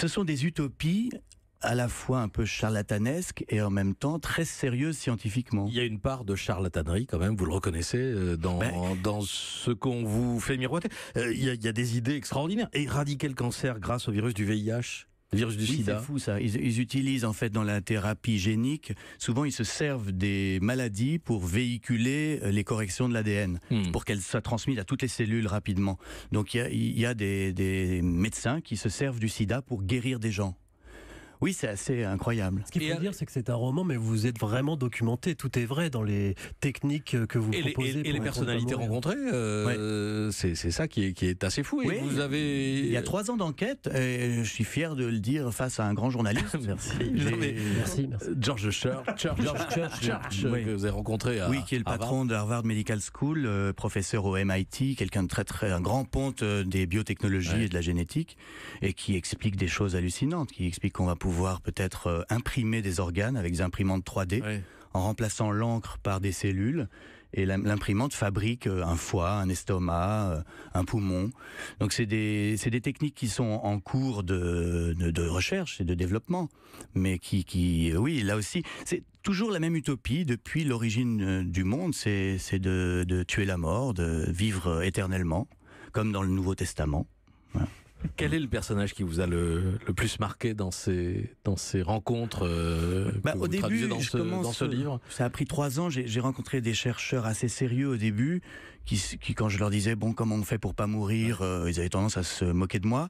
Ce sont des utopies à la fois un peu charlatanesques et en même temps très sérieuses scientifiquement. Il y a une part de charlatanerie quand même, vous le reconnaissez, euh, dans, ben. dans ce qu'on vous fait miroiter. Euh, il y, y, a des idées extraordinaires. Éradiquer le cancer grâce au virus du VIH virus du sida. C'est fou ça. Ils, utilisent en fait dans la thérapie génique, souvent ils se servent des maladies pour véhiculer euh, les corrections de l'ADN, hmm. pour qu'elles soient transmises à toutes les cellules rapidement. Donc il y a, des, médecins qui se servent du sida pour guérir des gens. Oui, c'est assez incroyable. Ce qu'il faut euh, dire, c'est que c'est un roman, mais vous êtes vraiment documenté. Tout est vrai dans les techniques que vous proposez. et, les personnalités rencontrées, euh, c'est, ça qui est, qui est, assez fou. vous avez... Il y a trois ans d'enquête, et je suis fier de le dire face à un grand journaliste. merci. merci, merci. George Church, que vous avez rencontré à Oui, qui est le patron de Harvard Medical School, euh, professeur au MIT, quelqu'un de très très un grand ponte des biotechnologies et de la génétique, et qui explique des choses hallucinantes, qui explique qu'on va pouvoir pouvoir peut-être euh, imprimer des organes avec des imprimantes 3D en remplaçant l'encre par des cellules. Et l'imprimante fabrique euh, un foie, un estomac, euh, un poumon. Donc c'est des, des, techniques qui sont en cours de, de, recherche et de développement, mais qui, qui oui, là aussi, c'est toujours la même utopie depuis l'origine du monde, c'est de, de, tuer la mort, de vivre éternellement, comme dans le Nouveau Testament. Quel est le personnage qui vous a le, plus marqué dans ces, dans ces rencontres euh, bah, Au début, dans, ce, dans ce euh, livre Ça a pris trois ans. J'ai rencontré des chercheurs assez sérieux au début qui, quand je leur disais, bon, comment on fait pour pas mourir, euh, ils avaient tendance à se moquer de moi.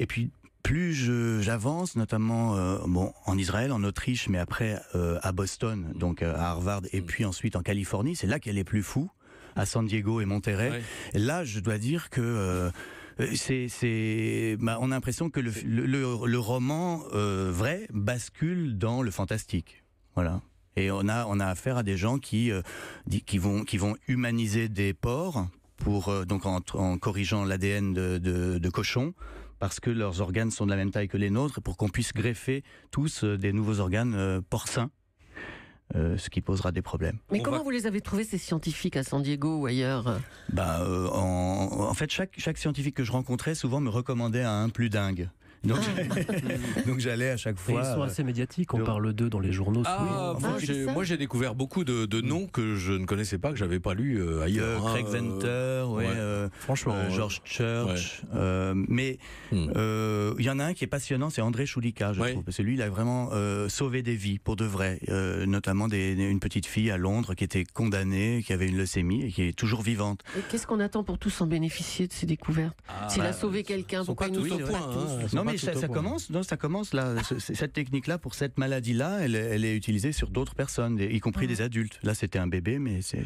Et puis, plus j'avance, notamment bon, en Israël, en Autriche, mais après à Boston, donc à Harvard, et mm. puis ensuite en Californie, c'est là qu'elle est plus fou, à San Diego et Monterrey. Et là, je dois dire que euh, c'est, c'est, bah, on a l'impression que le, roman euh, vrai bascule dans le fantastique. Voilà. Et on a, on a affaire à des gens qui, euh, qui, vont, qui vont humaniser des porcs pour, donc en, corrigeant l'ADN de, de cochons parce que leurs organes sont de la même taille que les nôtres, pour qu'on puisse greffer tous des nouveaux organes porcins euh, ce qui posera des problèmes. Mais comment vous les avez trouvés ces scientifiques à San Diego ou ailleurs bah, euh, en, fait, chaque, scientifique que je rencontrais souvent me recommandait un plus dingue. Ah. Donc, j'allais à chaque fois. ils sont euh, assez médiatiques, on parle d'eux dans les journaux. Ah, ah, moi, j'ai découvert beaucoup de, noms que je ne connaissais pas, que j'avais pas lu euh, euh, ailleurs. Craig hein, Venter, franchement, George Church. mais hmm. il y en a un qui est passionnant, c'est André Choulika, je trouve, parce que lui, il a vraiment sauvé des vies pour de vrai, notamment des, une petite fille à Londres qui était condamnée, qui avait une leucémie et qui est toujours vivante. Et qu'est-ce qu'on attend pour tous en bénéficier de ces découvertes ah, S'il a bah, sauvé quelqu'un, pourquoi pas tous hein. Hein. Non, mais ça commence. Non, ça commence là. Cette technique-là pour cette maladie-là, elle est utilisée sur d'autres personnes, y compris mmh. des adultes. Là, c'était un bébé, mais c'est